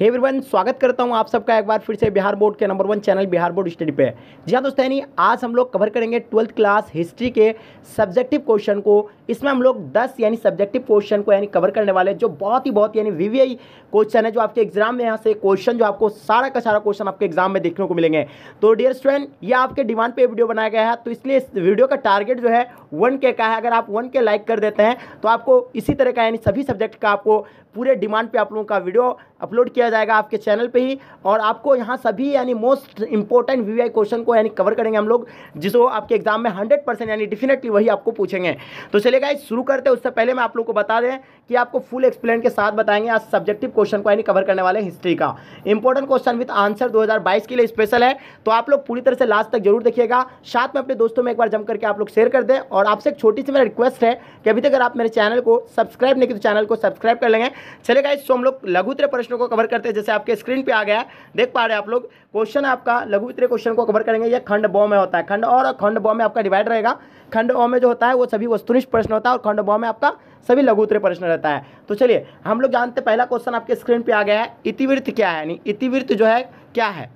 hey everyone स्वागत करता हूं आप सबका एक बार फिर से बिहार बोर्ड के number one channel Bihar board study पे जी हाँ दोस्तों यानी आज हम लोग कवर करेंगे ट्वेल्थ क्लास हिस्ट्री के सब्जेक्टिव क्वेश्चन को इसमें हम लोग 10 यानी सब्जेक्टिव क्वेश्चन को यानी कवर करने वाले जो बहुत ही बहुत यानी वी क्वेश्चन है जो आपके एग्जाम में यहाँ से क्वेश्चन जो आपको सारा का सारा क्वेश्चन आपके एग्जाम में देखने को मिलेंगे तो डियर स्टूडेंट ये आपके डिमांड पर वीडियो बनाया गया है तो इसलिए इस वीडियो का टारगेट जो है वन के का है अगर आप वन के लाइक कर देते हैं तो आपको इसी तरह का यानी सभी सब्जेक्ट का आपको पूरे डिमांड पे आप लोगों का वीडियो अपलोड किया जाएगा आपके चैनल पे ही और आपको यहाँ सभी यानी मोस्ट इंपॉर्टेंट वी क्वेश्चन को यानी कवर करेंगे हम लोग जिसको आपके एग्जाम में हंड्रेड परसेंट यानी डेफिनेटली वही आपको पूछेंगे तो चलेगा इस शुरू करते हैं उससे पहले मैं आप लोग को बता दें कि आपको फुल एक्सप्लेन के साथ बताएंगे आज सब्जेक्टिव क्वेश्चन को यानी कवर करने वाले हिस्ट्री का इंपॉर्टेंट क्वेश्चन विद आंसर दो के लिए स्पेशल है तो आप लोग पूरी तरह से लास्ट तक जरूर देखिएगा साथ में अपने दोस्तों में एक बार जम करके आप लोग शेयर कर दें और आपसे एक छोटी सी मेरा रिक्वेस्ट है कि अभी तक अगर आप मेरे चैनल को सब्सक्राइब नहीं किया तो चैनल को सब्सक्राइब कर लेंगे चले गाइस तो हम लोग लघु लघुतरे प्रश्नों को कवर करते हैं जैसे आपके स्क्रीन पे आ गया देख पा रहे आप लोग क्वेश्चन आपका लघु लघुतरे क्वेश्चन को कवर करेंगे यह खंड बॉ में होता है खंड और खंड बॉ में आपका डिवाइड रहेगा खंड ओ में जो होता है वो सभी वस्तुनिष्ठ प्रश्न होता है और खंड बॉ में आपका सभी लघु लघुतरे प्रश्न रहता है तो चलिए हम लोग जानते पहला क्वेश्चन आपके स्क्रीन पर आ गया है इतिवृत्त क्या है यानी इतिवृत्त जो है क्या है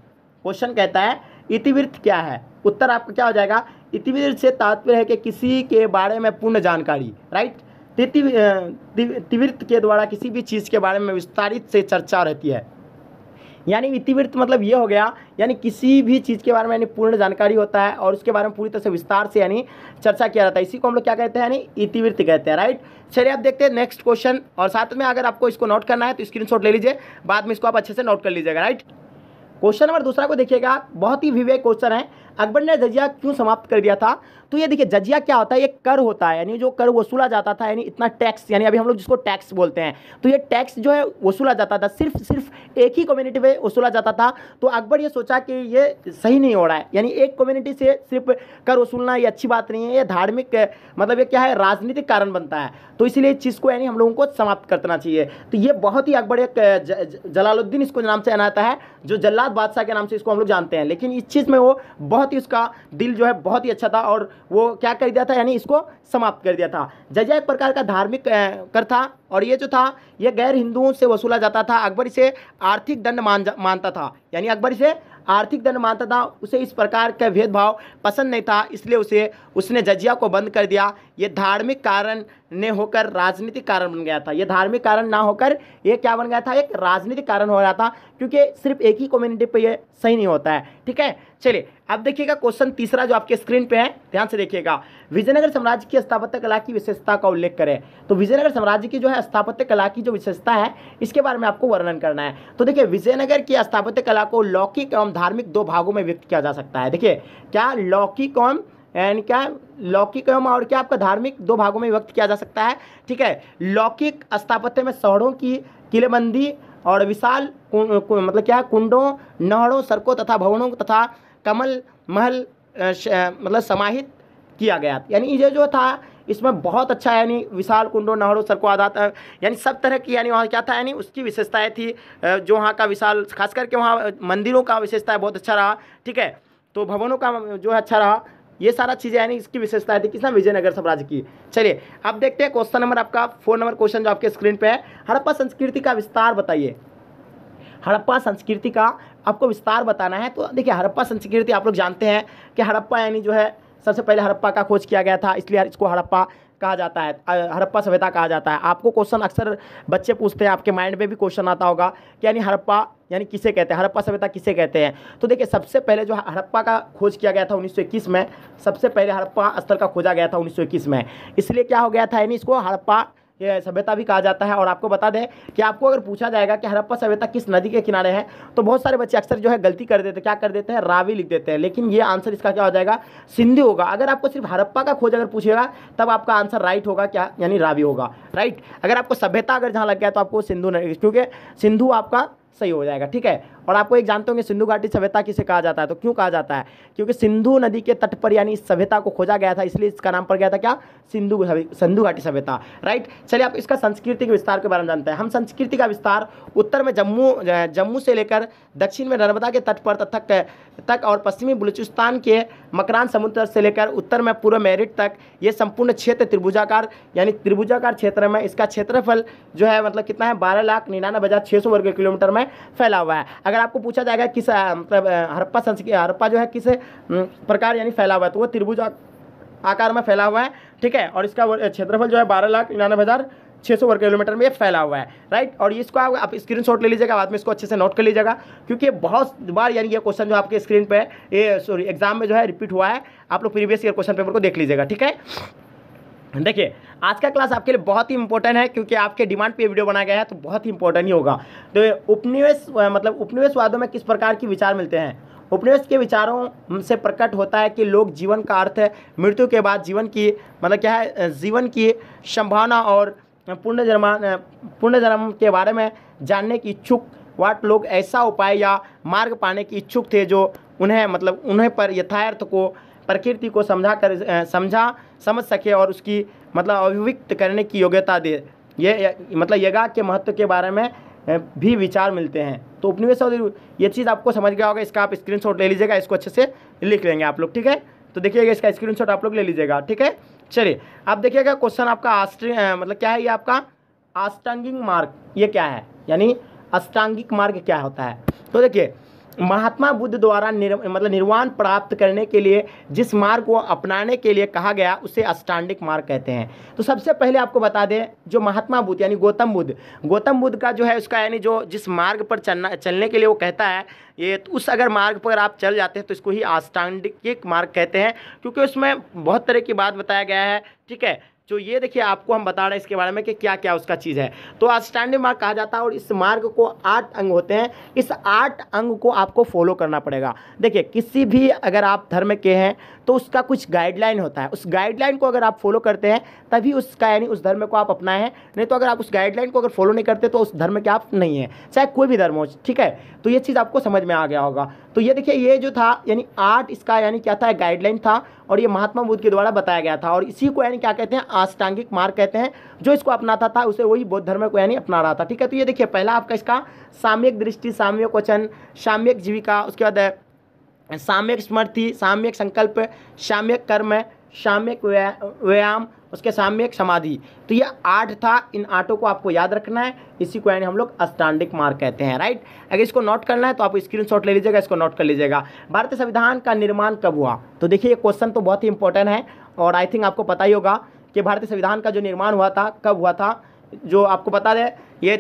क्वेश्चन कहता है इतिवृत्त क्या है उत्तर आपका क्या हो जाएगा इतिवृत्त से तात्पर्य है कि किसी के बारे में पूर्ण जानकारी राइट तिवृत्त के द्वारा किसी भी चीज़ के बारे में विस्तारित से चर्चा रहती है यानी इतिवृत्त मतलब ये हो गया यानी किसी भी चीज़ के बारे में यानी पूर्ण जानकारी होता है और उसके बारे में पूरी तरह से विस्तार से यानी चर्चा किया जाता है इसी को हम लोग क्या कहते हैं यानी इतिवृत्त कहते हैं राइट चलिए आप देखते हैं नेक्स्ट क्वेश्चन और साथ में अगर आपको इसको नोट करना है तो स्क्रीन ले लीजिए बाद में इसको आप अच्छे से नोट कर लीजिएगा राइट क्वेश्चन नंबर दूसरा को देखिएगा बहुत ही विवेक क्वेश्चन है अकबर ने जजिया क्यों समाप्त कर दिया था तो ये देखिए जजिया क्या होता है एक कर होता है यानी जो कर वसूला जाता था यानी इतना टैक्स यानी अभी हम लोग जिसको टैक्स बोलते हैं तो ये टैक्स जो है वसूला जाता था सिर्फ सिर्फ एक ही कम्युनिटी में वसूला जाता था तो अकबर ये सोचा कि ये सही नहीं हो रहा है यानी एक कम्युनिटी से सिर्फ कर वसूलना ये अच्छी बात नहीं है ये धार्मिक मतलब ये क्या है राजनीतिक कारण बनता है तो इसीलिए इस चीज़ को यानी हम लोगों को समाप्त करना चाहिए तो ये बहुत ही अकबर एक जलालुद्दीन इसको नाम से अनाता है जो जल्लाद बादशाह के नाम से इसको हम लोग जानते हैं लेकिन इस चीज़ में वो बहुत बहुत ही उसका दिल जो है बहुत ही अच्छा था और वो क्या कर दिया था यानी इसको समाप्त कर दिया था जजिया एक प्रकार का धार्मिक कर था और ये जो था ये गैर हिंदुओं से वसूला जाता था अकबर इसे आर्थिक दंड मान मानता था यानी अकबर इसे आर्थिक दंड मानता था उसे इस प्रकार का भेदभाव पसंद नहीं था इसलिए उसे उसने जजिया को बंद कर दिया ये धार्मिक कारण ने होकर राजनीतिक कारण बन गया था ये धार्मिक कारण ना होकर ये क्या बन गया था एक राजनीतिक कारण हो रहा था क्योंकि सिर्फ एक ही कम्युनिटी पर यह सही नहीं होता है ठीक है चलिए अब देखिएगा क्वेश्चन तीसरा जो आपके स्क्रीन पे है ध्यान से देखिएगा विजयनगर साम्राज्य की स्थापत्य कला की विशेषता का उल्लेख करें तो विजयनगर साम्राज्य की जो है स्थापत्य कला की जो विशेषता है इसके बारे में आपको वर्णन करना है तो देखिए विजयनगर की स्थापत्य कला को लौकिक एवं धार्मिक दो भागों में व्यक्त किया जा सकता है देखिए क्या लौकिक एवं एंड क्या लौकिक एवं और क्या आपका धार्मिक दो भागों में व्यक्त किया जा सकता है ठीक है लौकिक स्थापत्य में शहरों की किलेबंदी और विशाल मतलब क्या कुंडों नहरों सड़कों तथा भवनों तथा कमल महल मतलब समाहित किया गया यानी ये जो था इसमें बहुत अच्छा यानी विशाल कुंडो नहरों सर को आधार यानी सब तरह की यानी वहाँ क्या था यानी उसकी विशेषताएं थी जो वहाँ का विशाल खास करके वहाँ मंदिरों का विशेषता बहुत अच्छा रहा ठीक है तो भवनों का जो है अच्छा रहा ये सारा चीज़ें यानी इसकी विशेषताएं थी किसना विजयनगर साम्राज्य की चलिए अब देखते हैं क्वेश्चन नंबर आपका फोन नंबर क्वेश्चन जो आपके स्क्रीन पे है हड़प्पा संस्कृति का विस्तार बताइए हड़प्पा संस्कृति का आपको विस्तार बताना है तो देखिए हड़प्पा संस्कृति आप लोग जानते हैं कि हड़प्पा यानी जो है सबसे पहले हड़प्पा का खोज किया गया था इसलिए इसको हड़प्पा कहा जाता है हड़प्पा सभ्यता कहा जाता है आपको क्वेश्चन अक्सर बच्चे पूछते हैं आपके माइंड में भी क्वेश्चन आता होगा कि यानी हड़प्पा यानी किसे कहते हैं हड़प्पा सभ्यता किसे कहते हैं तो देखिए सबसे पहले जो हड़प्पा का खोज किया गया था 1921 में सबसे पहले हड़प्पा स्थल का खोजा गया था 1921 में इसलिए क्या हो गया था यानी इसको हड़प्पा ये सभ्यता भी कहा जाता है और आपको बता दें कि आपको अगर पूछा जाएगा कि हड़प्पा सभ्यता किस नदी के किनारे है तो बहुत सारे बच्चे अक्सर जो है गलती कर देते हैं क्या कर देते हैं रावी लिख देते हैं लेकिन ये आंसर इसका क्या हो जाएगा सिंधु होगा अगर आपको सिर्फ हड़प्पा का खोज अगर पूछेगा तब आपका आंसर राइट होगा क्या यानी रावी होगा राइट अगर आपको सभ्यता अगर जहाँ लग गया तो आपको सिंधु क्योंकि सिंधु आपका सही हो जाएगा ठीक है और आपको एक जानते होंगे सिंधु घाटी सभ्यता किसे कहा जाता है तो क्यों कहा जाता है क्योंकि सिंधु नदी के तट पर यानी इस सभ्यता को खोजा गया था इसलिए इसका नाम पड़ गया था क्या सिंधु सिंधु घाटी सभ्यता राइट चलिए आप इसका संस्कृति के विस्तार के बारे में जानते हैं हम संस्कृति का विस्तार उत्तर में जम्मू जम्मू से लेकर दक्षिण में नर्मदा के तट पर तथक तक और पश्चिमी बलूचिस्तान के मकरान समुद्र से लेकर उत्तर में पूर्व मेरिट तक ये संपूर्ण क्षेत्र त्रिभुजाकार यानी त्रिभुजाकार क्षेत्र में इसका क्षेत्रफल जो है मतलब कितना है बारह लाख निन्यानवे हज़ार छः सौ वर्ग किलोमीटर में फैला हुआ है अगर अगर आपको पूछा जाएगा किस मतलब हरप्पा संस्कृति हरप्पा जो है किस प्रकार यानी फैला हुआ है तो वो त्रिभुज आकार में फैला हुआ है ठीक है और इसका क्षेत्रफल जो है बारह लाख निन्यानवे हज़ार छः सौ वर्ग किलोमीटर में ये फैला हुआ है राइट और इसको आप, आप स्क्रीन शॉट ले लीजिएगा बाद में इसको अच्छे से नोट कर लीजिएगा क्योंकि ये बहुत बार यानी ये क्वेश्चन जो आपके स्क्रीन पर ये सॉरी एग्जाम में जो है रिपीट हुआ है आप लोग प्रीवियस ईयर क्वेश्चन पेपर को देख लीजिएगा ठीक है देखिए आज का क्लास आपके लिए बहुत ही इंपॉर्टेंट है क्योंकि आपके डिमांड पे वीडियो बनाया गया है तो बहुत ही इंपॉर्टेंट ही होगा तो उपनिवेश मतलब उपनिवेशवादों में किस प्रकार के विचार मिलते हैं उपनिवेश के विचारों से प्रकट होता है कि लोग जीवन का अर्थ है मृत्यु के बाद जीवन की मतलब क्या है जीवन की संभावना और पुनर्जन्म पुनर्जन्म के बारे में जानने की इच्छुक वाट लोग ऐसा उपाय या मार्ग पाने की इच्छुक थे जो उन्हें मतलब उन्हें पर यथार्थ को प्रकृति को समझा कर समझा समझ सके और उसकी मतलब अभिव्यक्त करने की योग्यता दे ये मतलब यगा के महत्व के बारे में भी विचार मिलते हैं तो और ये चीज़ आपको समझ गया होगा इसका आप स्क्रीनशॉट ले लीजिएगा इसको अच्छे से लिख लेंगे आप लोग ठीक है तो देखिएगा इसका स्क्रीनशॉट आप लोग ले लीजिएगा ठीक है चलिए आप देखिएगा क्वेश्चन आपका आस्ट्री मतलब क्या है ये आपका आष्टांगिक मार्ग ये क्या है यानी अष्टांगिक मार्ग क्या होता है तो देखिए महात्मा बुद्ध द्वारा निर, मतलब निर्वाण प्राप्त करने के लिए जिस मार्ग को अपनाने के लिए कहा गया उसे अस्टांडिक मार्ग कहते हैं तो सबसे पहले आपको बता दें जो महात्मा बुद्ध यानी गौतम बुद्ध गौतम बुद्ध का जो है उसका यानी जो जिस मार्ग पर चलना चलने के लिए वो कहता है ये तो उस अगर मार्ग पर आप चल जाते हैं तो इसको ही आस्टांडिक मार्ग कहते हैं क्योंकि उसमें बहुत तरह की बात बताया गया है ठीक है जो ये देखिए आपको हम बता रहे हैं इसके बारे में कि क्या क्या उसका चीज़ है तो अस्टैंडिंग मार्ग कहा जाता है और इस मार्ग को आठ अंग होते हैं इस आठ अंग को आपको फॉलो करना पड़ेगा देखिए किसी भी अगर आप धर्म के हैं तो उसका कुछ गाइडलाइन होता है उस गाइडलाइन को अगर आप फॉलो करते हैं तभी उसका यानी उस धर्म को आप अपनाएं नहीं तो अगर आप उस गाइडलाइन को अगर फॉलो नहीं करते तो उस धर्म के आप नहीं हैं चाहे कोई भी धर्म हो ठीक है तो ये चीज़ आपको समझ में आ गया होगा तो ये देखिए ये जो था यानी आठ इसका यानी क्या था गाइडलाइन था और ये महात्मा बुद्ध के द्वारा बताया गया था और इसी को यानी क्या कहते हैं आष्टांगिक मार्ग कहते हैं जो इसको अपनाता था उसे वही बौद्ध धर्म को यानी अपना रहा था ठीक है तो ये देखिए पहला आपका इसका साम्यक दृष्टि साम्यक वचन साम्यक जीविका उसके बाद साम्यक स्मृति साम्यक संकल्प साम्यक कर्म साम्यक व्यायाम उसके साम्यक समाधि तो ये आठ था इन आठों को आपको याद रखना है इसी को यानी हम लोग अस्टांडिक मार्ग कहते हैं राइट अगर इसको नोट करना है तो आप स्क्रीनशॉट ले लीजिएगा इसको नोट कर लीजिएगा भारतीय संविधान का निर्माण कब हुआ तो देखिए ये क्वेश्चन तो बहुत ही इंपॉर्टेंट है और आई थिंक आपको पता ही होगा कि भारतीय संविधान का जो निर्माण हुआ था कब हुआ था जो आपको बता दें ये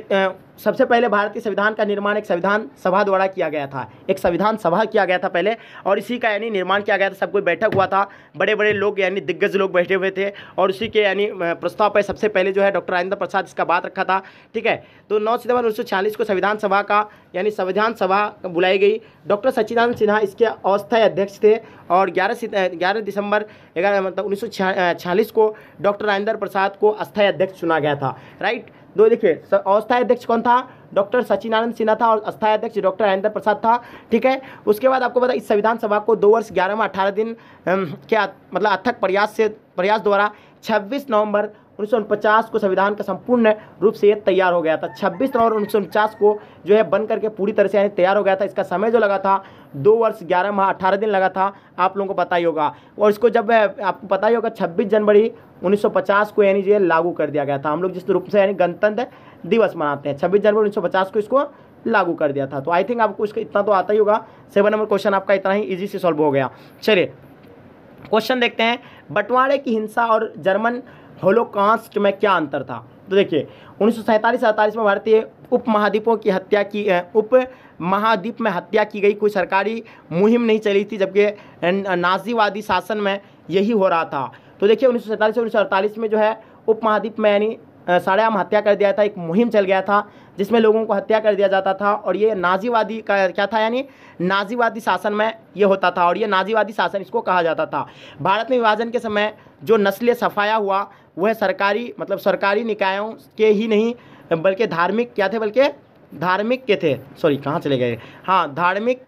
सबसे पहले भारतीय संविधान का निर्माण एक संविधान सभा द्वारा किया गया था एक संविधान सभा किया गया था पहले और इसी का यानी निर्माण किया गया था सब कोई बैठक हुआ था बड़े बड़े लोग यानी दिग्गज लोग बैठे हुए थे और उसी के यानी प्रस्ताव पर सबसे पहले जो है डॉक्टर राजेंद्र प्रसाद इसका बात रखा था ठीक है तो नौ सितंबर उन्नीस को संविधान सभा का यानी संविधान सभा बुलाई गई डॉक्टर सच्चिदानंद सिन्हा इसके अवस्थाई अध्यक्ष थे और ग्यारह ग्यारह दिसंबर ग्यारह मतलब उन्नीस को डॉक्टर राजेंद्र प्रसाद को अस्थायी अध्यक्ष चुना गया था राइट दो देखिए अवस्थाई अध्यक्ष कौन था डॉक्टर सचिनानंद सिन्हा था और अस्थायी अध्यक्ष डॉक्टर राजेंद्र प्रसाद था ठीक है उसके बाद आपको पता इस संविधान सभा को दो वर्ष ग्यारहवा अठारह दिन के मतलब अथक प्रयास से प्रयास द्वारा छब्बीस नवंबर उन्नीस को संविधान का संपूर्ण रूप से तैयार हो गया था छब्बीस नवंबर उन्नीस को जो है बन करके पूरी तरह से यानी तैयार हो गया था इसका समय जो लगा था दो वर्ष ग्यारह माह अठारह दिन लगा था आप लोगों को पता ही होगा और इसको जब आपको पता ही होगा छब्बीस जनवरी 1950 को यानी ये लागू कर दिया गया था हम लोग जिस रूप से यानी गणतंत्र दिवस मनाते हैं छब्बीस जनवरी 1950 को इसको लागू कर दिया था तो आई थिंक आपको इसका इतना तो आता ही होगा सेवन नंबर क्वेश्चन आपका इतना ही ईजी से सॉल्व हो गया चलिए क्वेश्चन देखते हैं बंटवारे की हिंसा और जर्मन होलोकास्ट में क्या अंतर था तो देखिए उन्नीस सौ सैंतालीस में भारतीय उप महाद्वीपों की हत्या की उप महाद्वीप में हत्या की गई कोई सरकारी मुहिम नहीं चली थी जबकि नाजीवादी शासन में यही हो रहा था तो देखिए उन्नीस सौ सैंतालीस से अड़तालीस में जो है उप महाद्वीप में यानी साढ़े आम हत्या कर दिया था एक मुहिम चल गया था जिसमें लोगों को हत्या कर दिया जाता था और ये नाजीवादी का क्या था यानी नाजीवादी शासन में ये होता था और ये नाजीवादी शासन इसको कहा जाता था भारत में विभाजन के समय जो नस्लीय सफाया हुआ वह सरकारी मतलब सरकारी निकायों के ही नहीं बल्कि धार्मिक क्या थे बल्कि धार्मिक के थे सॉरी कहाँ चले गए हाँ धार्मिक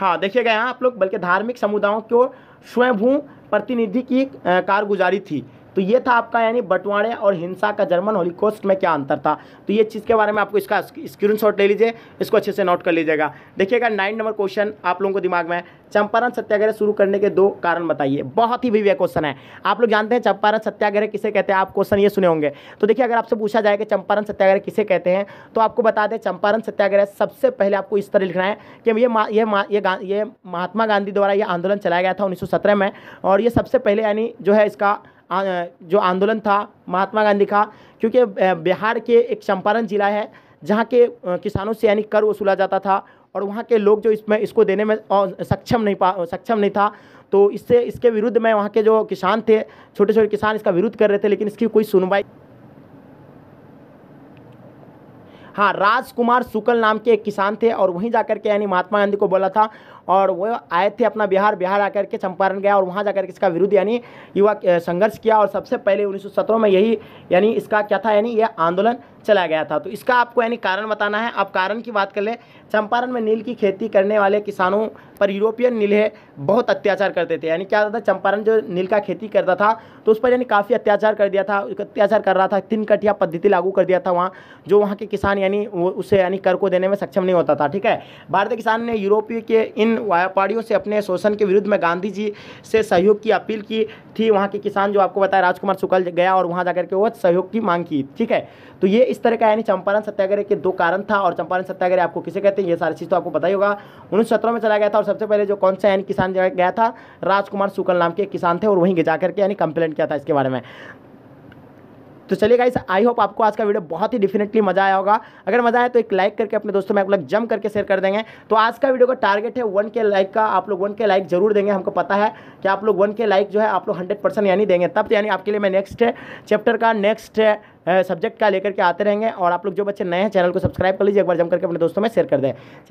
हाँ देखिएगा यहाँ आप लोग बल्कि धार्मिक समुदायों को स्वयंभू प्रतिनिधि की कारगुजारी थी तो ये था आपका यानी बंटवाड़े और हिंसा का जर्मन कोस्ट में क्या अंतर था तो ये चीज़ के बारे में आपको इसका स्क्रीन ले लीजिए इसको अच्छे से नोट कर लीजिएगा देखिएगा नाइन नंबर क्वेश्चन आप लोगों को दिमाग में चंपारण सत्याग्रह शुरू करने के दो कारण बताइए बहुत ही विवेक क्वेश्चन है आप लोग जानते हैं चंपारण सत्याग्रह किसे कहते हैं आप क्वेश्चन ये सुने होंगे तो देखिए अगर आपसे पूछा जाए कि चंपारण सत्याग्रह किसे कहते हैं तो आपको बता दें चंपारण सत्याग्रह सबसे पहले आपको इस तरह लिखना है कि ये ये ये ये महात्मा गांधी द्वारा ये आंदोलन चलाया गया था उन्नीस में और ये सबसे पहले यानी जो है इसका जो आंदोलन था महात्मा गांधी का क्योंकि बिहार के एक चंपारण जिला है जहाँ के किसानों से यानी कर वसूला जाता था और वहाँ के लोग जो इसमें इसको देने में सक्षम नहीं पा सक्षम नहीं था तो इससे इसके विरुद्ध में वहाँ के जो किसान थे छोटे छोटे किसान इसका विरोध कर रहे थे लेकिन इसकी कोई सुनवाई हाँ राजकुमार शुक्ल नाम के एक किसान थे और वहीं जाकर के यानी महात्मा गांधी को बोला था और वो आए थे अपना बिहार बिहार आकर के चंपारण गया और वहाँ जाकर के इसका विरुद्ध यानी युवा संघर्ष किया और सबसे पहले उन्नीस में यही यानी इसका क्या था यानी यह आंदोलन चला गया था तो इसका आपको यानी कारण बताना है आप कारण की बात कर ले चंपारण में नील की खेती करने वाले किसानों पर यूरोपियन नीले बहुत अत्याचार करते थे यानी क्या होता था चंपारण जो नील का खेती करता था तो उस पर यानी काफ़ी अत्याचार कर दिया था अत्याचार कर रहा था तीन कटिया पद्धति लागू कर दिया था वहाँ जो वहाँ के किसान यानी वो उसे यानी कर को देने में सक्षम नहीं होता था ठीक है भारतीय किसान ने यूरोपीय के इन व्यापारियों से अपने शोषण के विरुद्ध में गांधी जी से सहयोग की अपील की थी वहाँ के किसान जो आपको बताया राजकुमार शुक्ल गया और वहाँ जाकर के वो सहयोग की मांग की ठीक है तो ये इस तरह का यानी चंपारण सत्याग्रह के दो कारण था और चंपारण सत्याग्रह आपको किसे कहते हैं ये सारी चीज़ तो आपको पता ही होगा उन्नीस सत्रह में चला गया था और सबसे पहले जो कौन सा यानी किसान गया था राजकुमार शुक्ल नाम के किसान थे और वहीं जाकर के यानी कंप्लेंट किया था इसके बारे में तो चलिए गाइस आई होप आपको आज का वीडियो बहुत ही डेफिनेटली मजा आया होगा अगर मजा आया तो एक लाइक करके अपने दोस्तों में आप लोग जम करके शेयर कर देंगे तो आज का वीडियो का टारगेट है वन के लाइक का आप लोग वन के लाइक जरूर देंगे हमको पता है कि आप लोग वन के लाइक जो है आप लोग हंड्रेड परसेंट यानी देंगे तब तो यानी आपके लिए मैं नेक्स्ट चैप्टर का नेक्स्ट सब्जेक्ट का लेकर के आते रहेंगे और आप लोग जो बच्चे नए हैं चैनल को सब्सक्राइब कर लीजिए एक बार जम करके अपने दोस्तों में शेयर कर दें